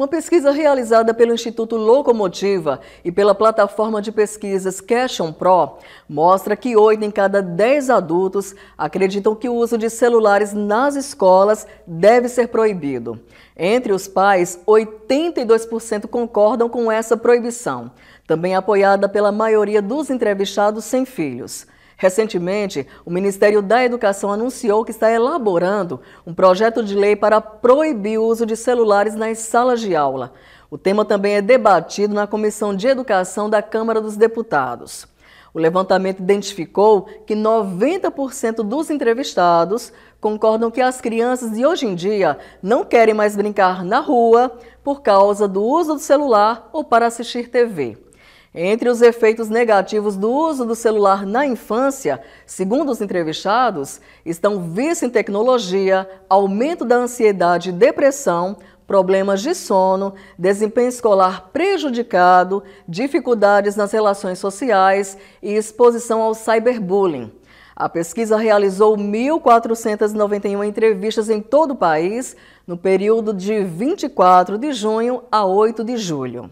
Uma pesquisa realizada pelo Instituto Locomotiva e pela plataforma de pesquisas Cashon Pro mostra que 8 em cada 10 adultos acreditam que o uso de celulares nas escolas deve ser proibido. Entre os pais, 82% concordam com essa proibição, também apoiada pela maioria dos entrevistados sem filhos. Recentemente, o Ministério da Educação anunciou que está elaborando um projeto de lei para proibir o uso de celulares nas salas de aula. O tema também é debatido na Comissão de Educação da Câmara dos Deputados. O levantamento identificou que 90% dos entrevistados concordam que as crianças de hoje em dia não querem mais brincar na rua por causa do uso do celular ou para assistir TV. Entre os efeitos negativos do uso do celular na infância, segundo os entrevistados, estão vício em tecnologia, aumento da ansiedade e depressão, problemas de sono, desempenho escolar prejudicado, dificuldades nas relações sociais e exposição ao cyberbullying. A pesquisa realizou 1.491 entrevistas em todo o país no período de 24 de junho a 8 de julho.